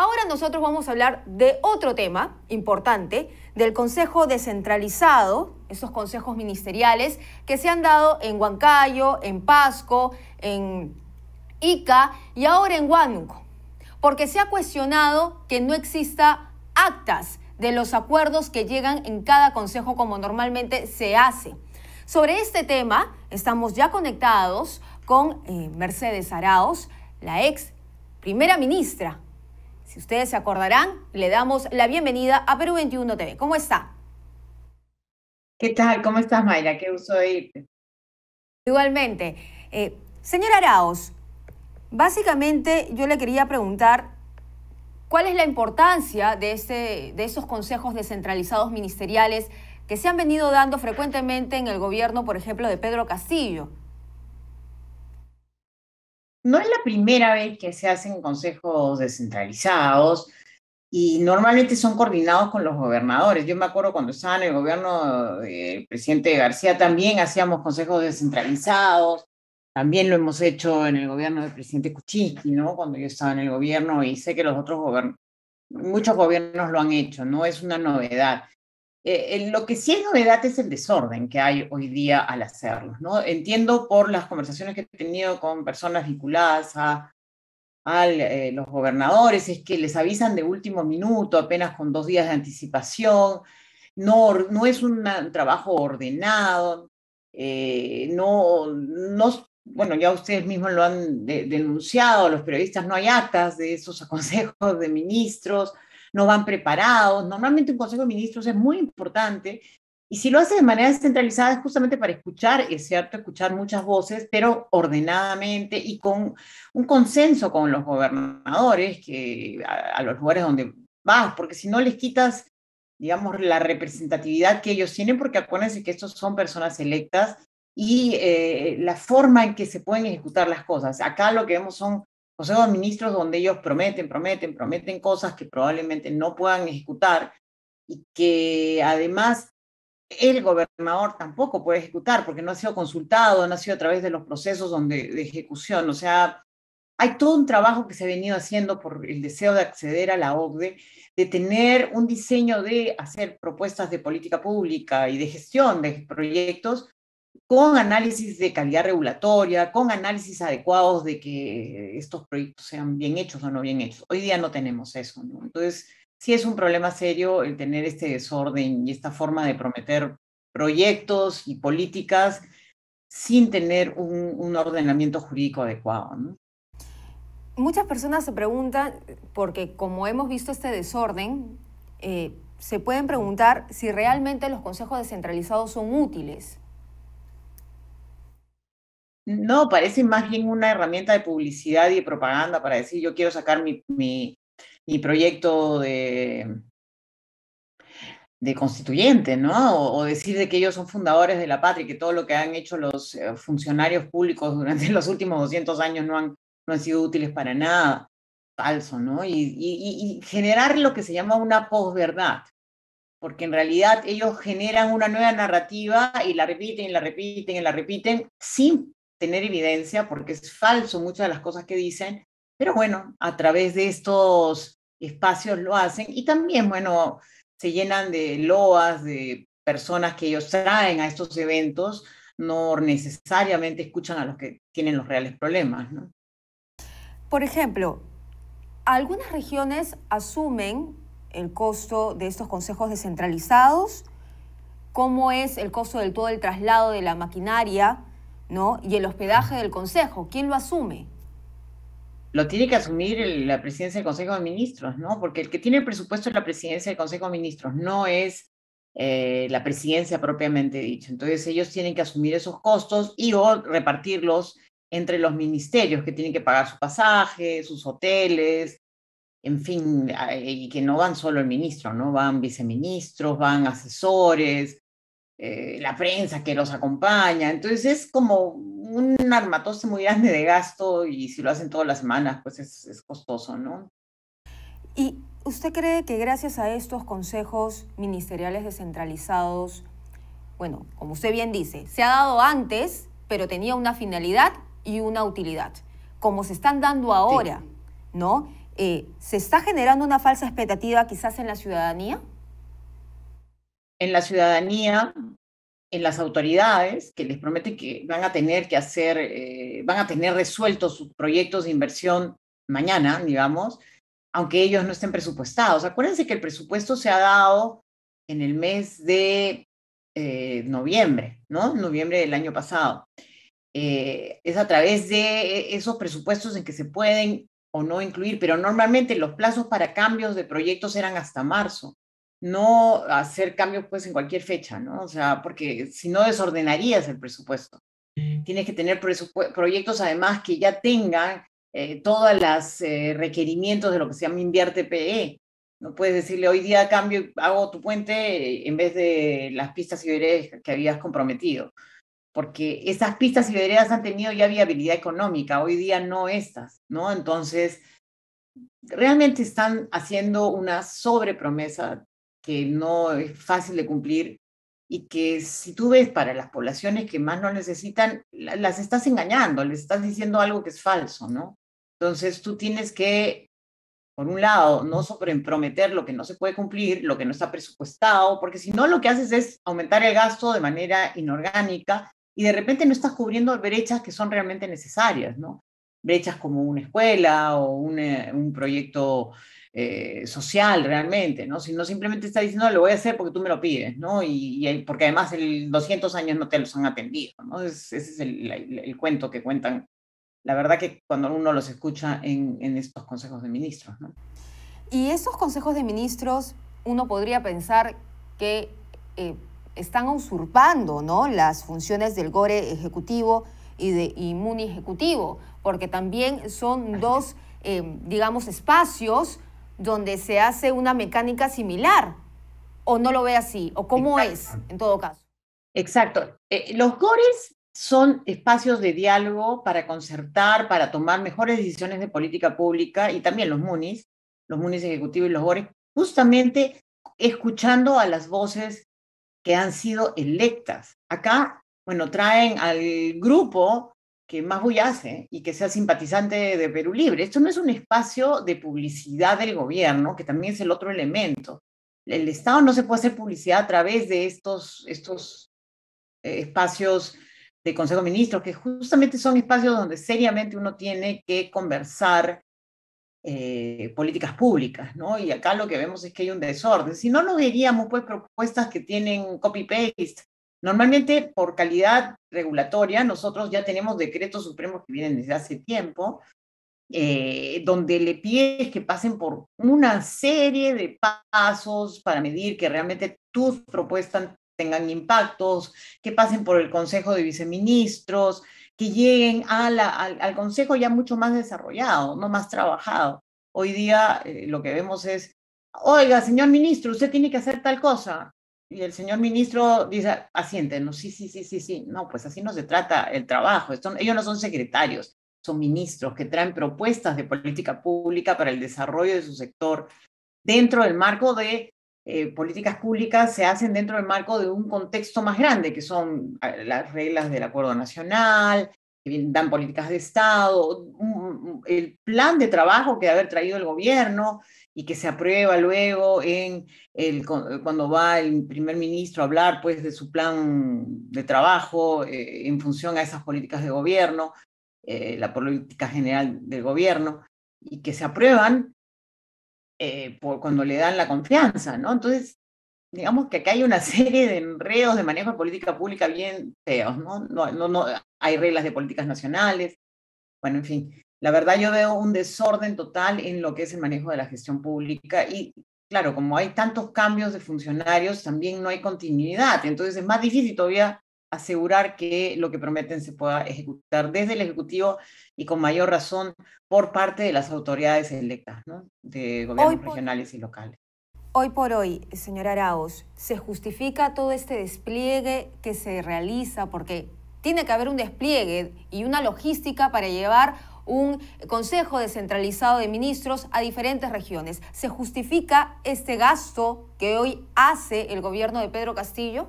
Ahora nosotros vamos a hablar de otro tema importante, del Consejo Descentralizado, esos consejos ministeriales que se han dado en Huancayo, en Pasco, en Ica y ahora en Huánuco, porque se ha cuestionado que no exista actas de los acuerdos que llegan en cada consejo como normalmente se hace. Sobre este tema estamos ya conectados con eh, Mercedes Araos, la ex primera ministra ustedes se acordarán, le damos la bienvenida a Perú 21 TV. ¿Cómo está? ¿Qué tal? ¿Cómo estás, Mayra? Qué gusto oírte. Igualmente. señora eh, señor Araos, básicamente yo le quería preguntar cuál es la importancia de, ese, de esos consejos descentralizados ministeriales que se han venido dando frecuentemente en el gobierno, por ejemplo, de Pedro Castillo. No es la primera vez que se hacen consejos descentralizados y normalmente son coordinados con los gobernadores. Yo me acuerdo cuando estaba en el gobierno del presidente García también hacíamos consejos descentralizados. También lo hemos hecho en el gobierno del presidente Kuczynski, ¿no? Cuando yo estaba en el gobierno y sé que los otros gobiernos, muchos gobiernos lo han hecho, no es una novedad. Eh, lo que sí es novedad es el desorden que hay hoy día al hacerlo, ¿no? Entiendo por las conversaciones que he tenido con personas vinculadas a, eh, los gobernadores, es que les avisan de último minuto, apenas con dos días de anticipación, no, es un trabajo ordenado, eh, no, bueno, ya ustedes mismos lo han denunciado, los periodistas no hay actas de esos consejos de ministros, no van preparados. Normalmente un Consejo de Ministros es muy importante y si lo hace de manera descentralizada es justamente para escuchar, es cierto, escuchar muchas voces, pero ordenadamente y con un consenso con los gobernadores que, a, los lugares donde vas, porque si no les quitas, digamos, la representatividad que ellos tienen, porque acuérdense que estos son personas electas y eh, la forma en que se pueden ejecutar las cosas. Acá lo que vemos son consejos de ministros donde ellos prometen, prometen, prometen cosas que probablemente no puedan ejecutar y que además el gobernador tampoco puede ejecutar porque no ha sido consultado, no ha sido a través de los procesos donde, de ejecución. O sea, hay todo un trabajo que se ha venido haciendo por el deseo de acceder a la OCDE, de tener un diseño de hacer propuestas de política pública y de gestión de proyectos con análisis de calidad regulatoria, con análisis adecuados de que estos proyectos sean bien hechos o no bien hechos. Hoy día no tenemos eso, Entonces, sí es un problema serio el tener este desorden y esta forma de prometer proyectos y políticas sin tener un, ordenamiento jurídico adecuado, Muchas personas se preguntan, porque como hemos visto este desorden, eh, se pueden preguntar si realmente los consejos descentralizados son útiles no, parece más bien una herramienta de publicidad y de propaganda para decir yo quiero sacar mi, mi, proyecto de, de constituyente, ¿no? O, decir de que ellos son fundadores de la patria, y que todo lo que han hecho los eh, funcionarios públicos durante los últimos 200 años no han, no sido útiles para nada. Falso, ¿no? Y, y generar lo que se llama una posverdad, porque en realidad ellos generan una nueva narrativa y la repiten y la repiten y la repiten sin tener evidencia porque es falso muchas de las cosas que dicen, pero bueno, a través de estos espacios lo hacen y también, bueno, se llenan de loas, de personas que ellos traen a estos eventos, no necesariamente escuchan a los que tienen los reales problemas. Por ejemplo, algunas regiones asumen el costo de estos consejos descentralizados, cómo es el costo del todo el traslado de la maquinaria y el hospedaje del Consejo, ¿quién lo asume? Lo tiene que asumir la presidencia del Consejo de Ministros, ¿no? Porque el que tiene el presupuesto es la presidencia del Consejo de Ministros, no es eh, la presidencia propiamente dicha. Entonces ellos tienen que asumir esos costos y repartirlos entre los ministerios que tienen que pagar su pasaje, sus hoteles, en fin, y que no van solo el ministro, ¿no? Van viceministros, van asesores, eh, la prensa que los acompaña. Entonces es como un armatoste muy grande de gasto y si lo hacen todas las semanas, pues es, costoso, ¿no? ¿Y usted cree que gracias a estos consejos ministeriales descentralizados, bueno, como usted bien dice, se ha dado antes, pero tenía una finalidad y una utilidad, como se están dando ahora, ¿no? Eh, ¿Se está generando una falsa expectativa quizás en la ciudadanía? en la ciudadanía, en las autoridades, que les promete que van a tener que hacer, eh, van a tener resueltos sus proyectos de inversión mañana, digamos, aunque ellos no estén presupuestados. Acuérdense que el presupuesto se ha dado en el mes de eh, noviembre, ¿no? Noviembre del año pasado. Eh, es a través de esos presupuestos en que se pueden o no incluir, pero normalmente los plazos para cambios de proyectos eran hasta marzo no hacer cambios pues en cualquier fecha, ¿no? O sea, porque si no desordenarías el presupuesto. Tienes que tener proyectos además que ya tengan eh, todos los eh, requerimientos de lo que se llama invierte PE. No puedes decirle hoy día cambio, hago tu puente en vez de las pistas y veredas que habías comprometido. Porque esas pistas y veredas han tenido ya viabilidad económica, hoy día no estas, ¿no? Entonces, realmente están haciendo una sobrepromesa que no es fácil de cumplir y que si tú ves para las poblaciones que más no necesitan, las estás engañando, les estás diciendo algo que es falso, ¿no? Entonces tú tienes que, por un lado, no sobreprometer lo que no se puede cumplir, lo que no está presupuestado, porque si no lo que haces es aumentar el gasto de manera inorgánica y de repente no estás cubriendo brechas que son realmente necesarias, ¿no? Brechas como una escuela o un, eh, un proyecto eh, social realmente, ¿no? Si simplemente está diciendo, lo voy a hacer porque tú me lo pides, ¿no? Y, porque además el 200 años no te los han atendido, ¿no? ese es el, cuento que cuentan, la verdad que cuando uno los escucha en, estos consejos de ministros, ¿no? Y esos consejos de ministros, uno podría pensar que eh, están usurpando, ¿no? Las funciones del GORE ejecutivo y de y MUNI ejecutivo, porque también son dos, eh, digamos, espacios donde se hace una mecánica similar, o no lo ve así, o cómo es en todo caso. Exacto. Eh, los GORES son espacios de diálogo para concertar, para tomar mejores decisiones de política pública y también los MUNIS, los MUNIS ejecutivos y los GORES, justamente escuchando a las voces que han sido electas. Acá, bueno, traen al grupo que más voy hacer y que sea simpatizante de Perú Libre. Esto no es un espacio de publicidad del gobierno, que también es el otro elemento. El Estado no se puede hacer publicidad a través de estos, estos eh, espacios de Consejo de Ministros, que justamente son espacios donde seriamente uno tiene que conversar eh, políticas públicas, ¿no? Y acá lo que vemos es que hay un desorden. Si no, no veríamos pues propuestas que tienen copy-paste Normalmente, por calidad regulatoria, nosotros ya tenemos decretos supremos que vienen desde hace tiempo, eh, donde le pides que pasen por una serie de pasos para medir que realmente tus propuestas tengan impactos, que pasen por el Consejo de Viceministros, que lleguen al, Consejo ya mucho más desarrollado, no más trabajado. Hoy día eh, lo que vemos es, oiga, señor ministro, usted tiene que hacer tal cosa y el señor ministro dice, no sí, sí, sí, sí, sí. No, pues así no se trata el trabajo. ellos no son secretarios, son ministros que traen propuestas de política pública para el desarrollo de su sector dentro del marco de eh, políticas públicas se hacen dentro del marco de un contexto más grande, que son eh, las reglas del acuerdo nacional, que dan políticas de Estado, el plan de trabajo que debe haber traído el gobierno, y que se aprueba luego en el, cuando va el primer ministro a hablar pues, de su plan de trabajo eh, en función a esas políticas de gobierno, eh, la política general del gobierno, y que se aprueban eh, por cuando le dan la confianza, ¿no? Entonces, digamos que acá hay una serie de enredos de manejo de política pública bien feos, ¿no? No, no, no hay reglas de políticas nacionales, bueno, en fin. La verdad yo veo un desorden total en lo que es el manejo de la gestión pública y claro, como hay tantos cambios de funcionarios, también no hay continuidad. Entonces es más difícil todavía asegurar que lo que prometen se pueda ejecutar desde el Ejecutivo y con mayor razón por parte de las autoridades electas, de gobiernos regionales y locales. Hoy por hoy, señor Araos, ¿se justifica todo este despliegue que se realiza? Porque tiene que haber un despliegue y una logística para llevar un Consejo descentralizado de ministros a diferentes regiones. ¿Se justifica este gasto que hoy hace el gobierno de Pedro Castillo?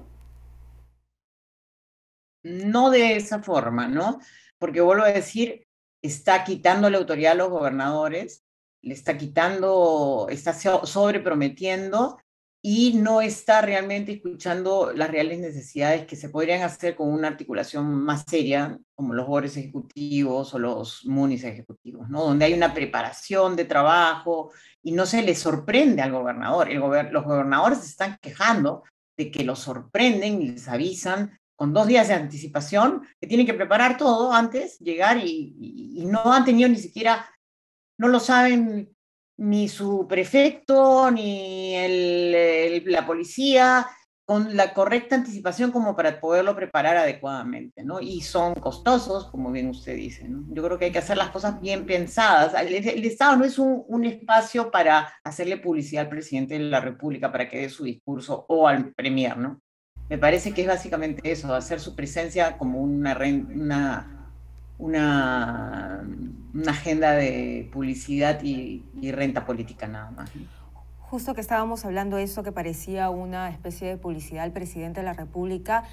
No de esa forma, ¿no? Porque vuelvo a decir, está quitando la autoridad a los gobernadores, le está quitando, está sobreprometiendo y no está realmente escuchando las reales necesidades que se podrían hacer con una articulación más seria, como los órdenes ejecutivos o los munis ejecutivos, ¿no? donde hay una preparación de trabajo y no se le sorprende al gobernador. El los gobernadores se están quejando de que los sorprenden y les avisan con dos días de anticipación que tienen que preparar todo antes, llegar y no han tenido ni siquiera, no lo saben ni su prefecto, ni la policía, con la correcta anticipación como para poderlo preparar adecuadamente, ¿no? Y son costosos, como bien usted dice, ¿no? Yo creo que hay que hacer las cosas bien pensadas. El, Estado no es un, espacio para hacerle publicidad al presidente de la República para que dé su discurso o al premier, ¿no? Me parece que es básicamente eso, hacer su presencia como una, una una, agenda de publicidad y, renta política nada más. Justo que estábamos hablando de eso que parecía una especie de publicidad al presidente de la República,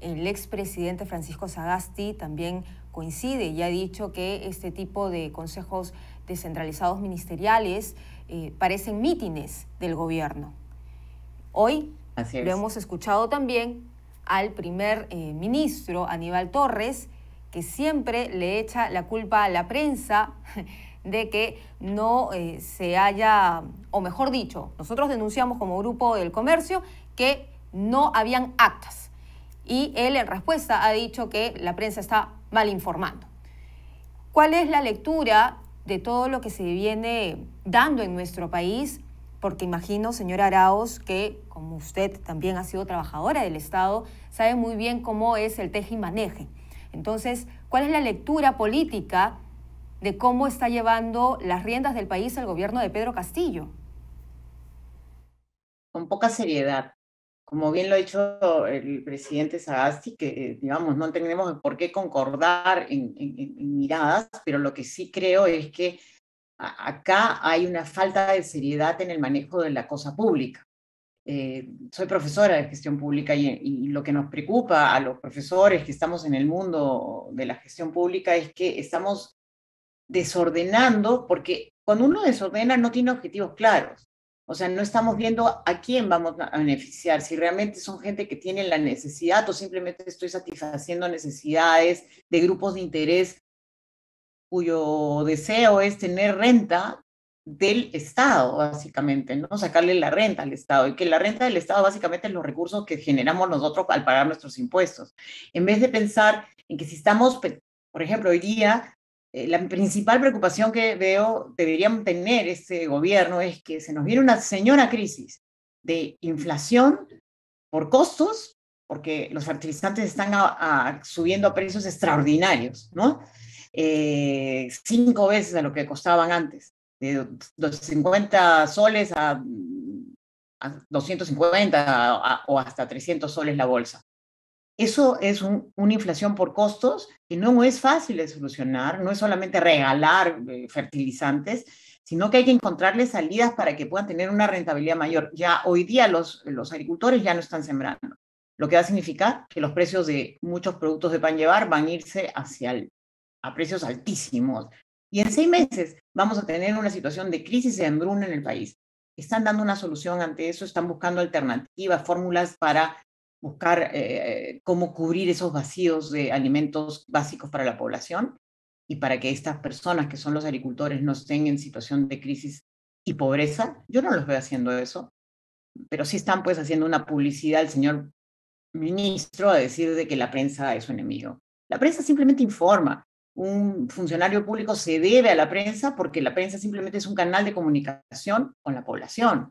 el expresidente Francisco Sagasti también coincide y ha dicho que este tipo de consejos descentralizados ministeriales eh, parecen mítines del gobierno. Hoy lo hemos escuchado también al primer eh, ministro Aníbal Torres, que siempre le echa la culpa a la prensa de que no eh, se haya, o mejor dicho, nosotros denunciamos como grupo del comercio que no habían actas. Y él en respuesta ha dicho que la prensa está mal informando. ¿Cuál es la lectura de todo lo que se viene dando en nuestro país? Porque imagino, señora Araos, que como usted también ha sido trabajadora del Estado, sabe muy bien cómo es el teje y maneje. Entonces, ¿cuál es la lectura política de cómo está llevando las riendas del país el gobierno de Pedro Castillo? Con poca seriedad. Como bien lo ha dicho el presidente Sagasti, que eh, digamos, no tenemos por qué concordar en miradas, pero lo que sí creo es que acá hay una falta de seriedad en el manejo de la cosa pública. Eh, soy profesora de gestión pública y, y, lo que nos preocupa a los profesores que estamos en el mundo de la gestión pública es que estamos desordenando, porque cuando uno desordena no tiene objetivos claros. O sea, no estamos viendo a quién vamos a beneficiar, si realmente son gente que tiene la necesidad o simplemente estoy satisfaciendo necesidades de grupos de interés cuyo deseo es tener renta del Estado, básicamente, ¿no? Sacarle la renta al Estado y que la renta del Estado básicamente es los recursos que generamos nosotros al pagar nuestros impuestos. En vez de pensar en que si estamos, por ejemplo, hoy día, eh, la principal preocupación que veo deberían tener este gobierno es que se nos viene una señora crisis de inflación por costos, porque los fertilizantes están subiendo a precios extraordinarios, ¿no? Eh, cinco veces a lo que costaban antes de eh, 250 soles a, 250 o hasta 300 soles la bolsa. Eso es una inflación por costos que no es fácil de solucionar, no es solamente regalar eh, fertilizantes, sino que hay que encontrarles salidas para que puedan tener una rentabilidad mayor. Ya hoy día los, agricultores ya no están sembrando, lo que va a significar que los precios de muchos productos de pan llevar van a irse hacia a precios altísimos. Y en seis meses vamos a tener una situación de crisis de hambruna en el país. Están dando una solución ante eso, están buscando alternativas, fórmulas para buscar eh, eh, cómo cubrir esos vacíos de alimentos básicos para la población y para que estas personas que son los agricultores no estén en situación de crisis y pobreza. Yo no los veo haciendo eso, pero sí están pues haciendo una publicidad al señor ministro a decir de que la prensa es su enemigo. La prensa simplemente informa un funcionario público se debe a la prensa porque la prensa simplemente es un canal de comunicación con la población.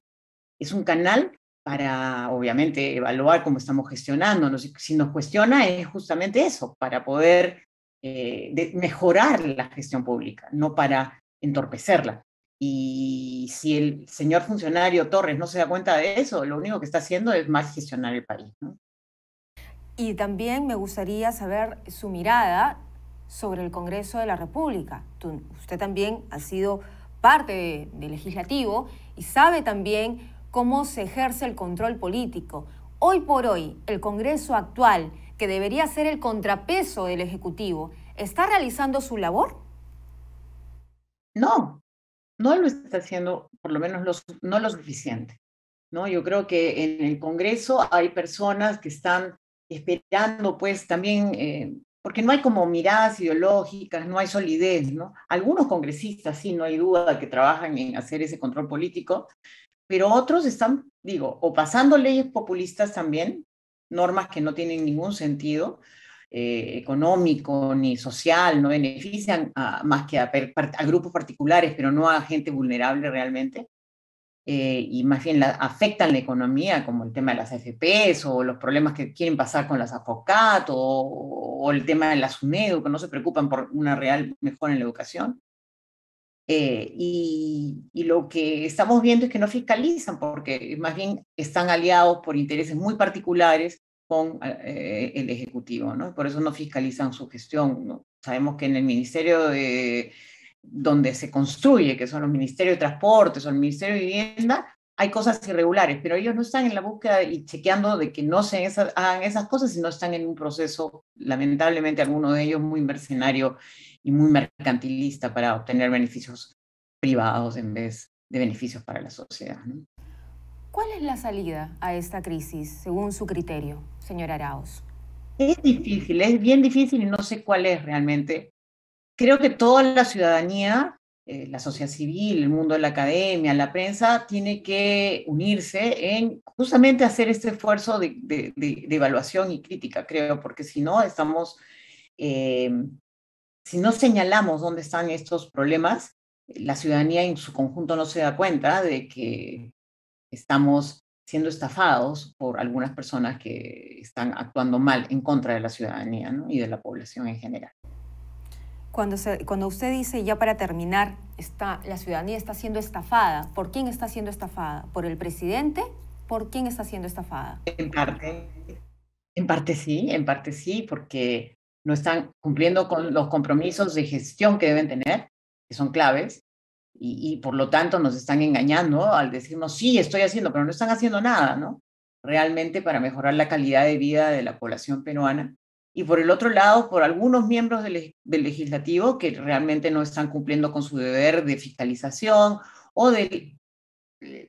Es un canal para, obviamente, evaluar cómo estamos gestionando. Si nos cuestiona es justamente eso, para poder eh, mejorar la gestión pública, no para entorpecerla. Y si el señor funcionario Torres no se da cuenta de eso, lo único que está haciendo es mal gestionar el país. Y también me gustaría saber su mirada sobre el Congreso de la República. usted también ha sido parte del legislativo y sabe también cómo se ejerce el control político. Hoy por hoy, el Congreso actual, que debería ser el contrapeso del Ejecutivo, ¿está realizando su labor? No, no lo está haciendo, por lo menos no lo suficiente. ¿no? Yo creo que en el Congreso hay personas que están esperando, pues también eh, porque no hay como miradas ideológicas, no hay solidez, ¿no? Algunos congresistas sí, no hay duda, que trabajan en hacer ese control político, pero otros están, digo, o pasando leyes populistas también, normas que no tienen ningún sentido eh, económico ni social, no benefician más que a, grupos particulares, pero no a gente vulnerable realmente, eh, y más bien afectan la economía, como el tema de las AFPs o los problemas que quieren pasar con las AFOCAT o, el tema de las UNEDU, que no se preocupan por una real mejora en la educación. Eh, y, lo que estamos viendo es que no fiscalizan porque más bien están aliados por intereses muy particulares con eh, el Ejecutivo, ¿no? Por eso no fiscalizan su gestión. ¿no? Sabemos que en el Ministerio de donde se construye, que son los ministerios de transportes o el ministerio de vivienda, hay cosas irregulares, pero ellos no están en la búsqueda y chequeando de que no se hagan esas cosas, sino están en un proceso, lamentablemente alguno de ellos muy mercenario y muy mercantilista para obtener beneficios privados en vez de beneficios para la sociedad. ¿Cuál es la salida a esta crisis, según su criterio, señor Arauz? Es difícil, es bien difícil y no sé cuál es realmente creo que toda la ciudadanía, eh, la sociedad civil, el mundo de la academia, la prensa, tiene que unirse en justamente hacer este esfuerzo de, evaluación y crítica, creo, porque si no estamos, eh, si no señalamos dónde están estos problemas, la ciudadanía en su conjunto no se da cuenta de que estamos siendo estafados por algunas personas que están actuando mal en contra de la ciudadanía y de la población en general cuando, usted dice, ya para terminar, está, la ciudadanía está siendo estafada, ¿por quién está siendo estafada? ¿Por el presidente? ¿Por quién está siendo estafada? En parte, en parte sí, en parte sí, porque no están cumpliendo con los compromisos de gestión que deben tener, que son claves, y, y, por lo tanto nos están engañando al decirnos, sí, estoy haciendo, pero no están haciendo nada, ¿no? Realmente para mejorar la calidad de vida de la población peruana y por el otro lado, por algunos miembros del, legislativo que realmente no están cumpliendo con su deber de fiscalización o de eh,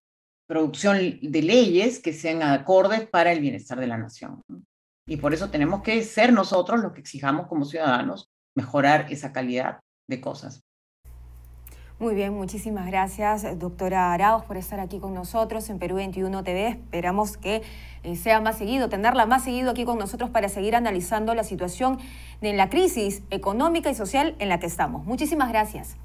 producción de leyes que sean acordes para el bienestar de la nación. Y por eso tenemos que ser nosotros los que exijamos como ciudadanos mejorar esa calidad de cosas. Muy bien, muchísimas gracias, eh, doctora Araos, por estar aquí con nosotros en Perú 21 TV. Esperamos que eh, sea más seguido, tenerla más seguido aquí con nosotros para seguir analizando la situación de la crisis económica y social en la que estamos. Muchísimas gracias.